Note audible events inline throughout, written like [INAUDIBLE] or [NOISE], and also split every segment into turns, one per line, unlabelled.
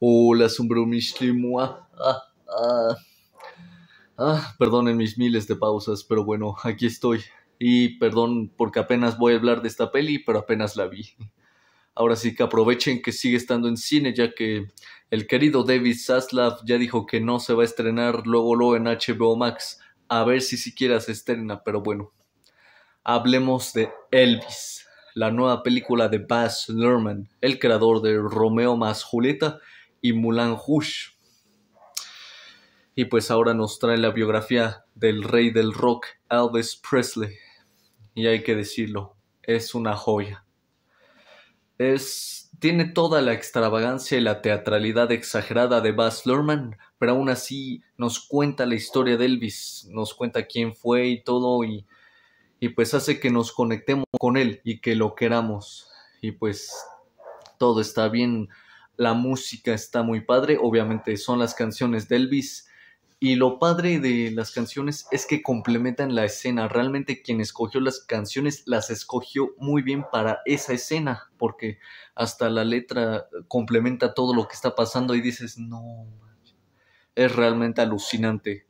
Hola, sombrero ah, ah, ah. perdonen mis miles de pausas, pero bueno, aquí estoy. Y perdón porque apenas voy a hablar de esta peli, pero apenas la vi. Ahora sí que aprovechen que sigue estando en cine, ya que el querido David Saslav ya dijo que no se va a estrenar luego luego en HBO Max. A ver si siquiera se estrena, pero bueno. Hablemos de Elvis, la nueva película de Baz Luhrmann, el creador de Romeo más Julieta y Mulan Rouge. Y pues ahora nos trae la biografía del rey del rock, Elvis Presley. Y hay que decirlo, es una joya. Es, tiene toda la extravagancia y la teatralidad exagerada de Baz Luhrmann, pero aún así nos cuenta la historia de Elvis, nos cuenta quién fue y todo, y, y pues hace que nos conectemos con él y que lo queramos. Y pues todo está bien la música está muy padre, obviamente son las canciones de Elvis. Y lo padre de las canciones es que complementan la escena. Realmente quien escogió las canciones las escogió muy bien para esa escena, porque hasta la letra complementa todo lo que está pasando y dices, no, es realmente alucinante.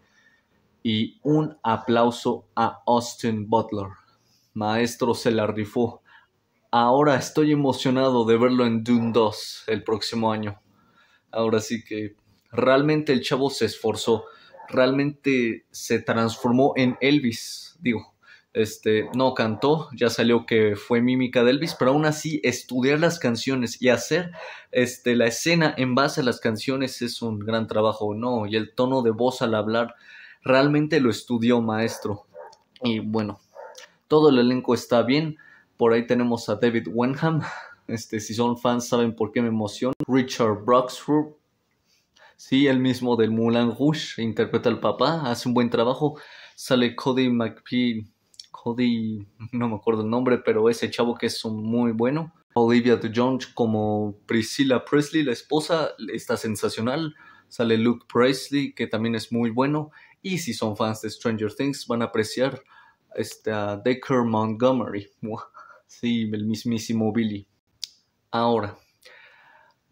Y un aplauso a Austin Butler. Maestro se la rifó. Ahora estoy emocionado de verlo en Dune 2 el próximo año. Ahora sí que realmente el chavo se esforzó, realmente se transformó en Elvis, digo. Este, no cantó, ya salió que fue mímica de Elvis, pero aún así estudiar las canciones y hacer este, la escena en base a las canciones es un gran trabajo, ¿no? Y el tono de voz al hablar realmente lo estudió maestro. Y bueno, todo el elenco está bien, por ahí tenemos a David Wenham. [LAUGHS] Este, si son fans saben por qué me emociona. Richard Broxford. Sí, el mismo del Moulin Rouge. Interpreta al papá. Hace un buen trabajo. Sale Cody McPhee. Cody, no me acuerdo el nombre, pero ese chavo que es muy bueno. Olivia de Jones como Priscilla Presley, la esposa, está sensacional. Sale Luke Presley, que también es muy bueno. Y si son fans de Stranger Things, van a apreciar este, a Decker Montgomery. Sí, el mismísimo Billy. Ahora,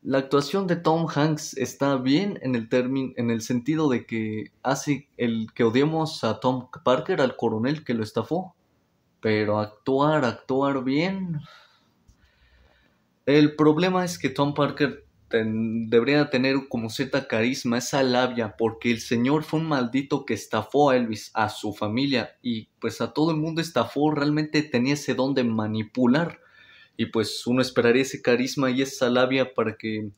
la actuación de Tom Hanks está bien en el, término, en el sentido de que hace el que odiemos a Tom Parker, al coronel que lo estafó. Pero actuar, actuar bien. El problema es que Tom Parker debería tener como cierta carisma, esa labia, porque el señor fue un maldito que estafó a Elvis, a su familia y pues a todo el mundo estafó, realmente tenía ese don de manipular y pues uno esperaría ese carisma y esa labia para que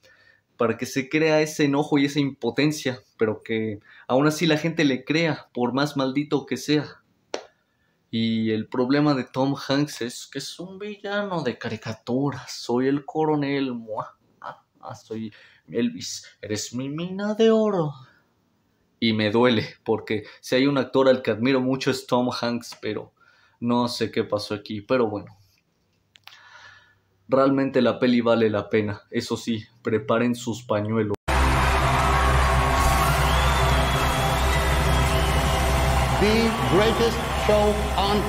para que se crea ese enojo y esa impotencia, pero que aún así la gente le crea, por más maldito que sea. Y el problema de Tom Hanks es que es un villano de caricaturas. Soy el coronel, muah. Ah, soy Elvis, eres mi mina de oro. Y me duele, porque si hay un actor al que admiro mucho es Tom Hanks, pero no sé qué pasó aquí, pero bueno. Realmente la peli vale la pena, eso sí, preparen sus pañuelos. The greatest show on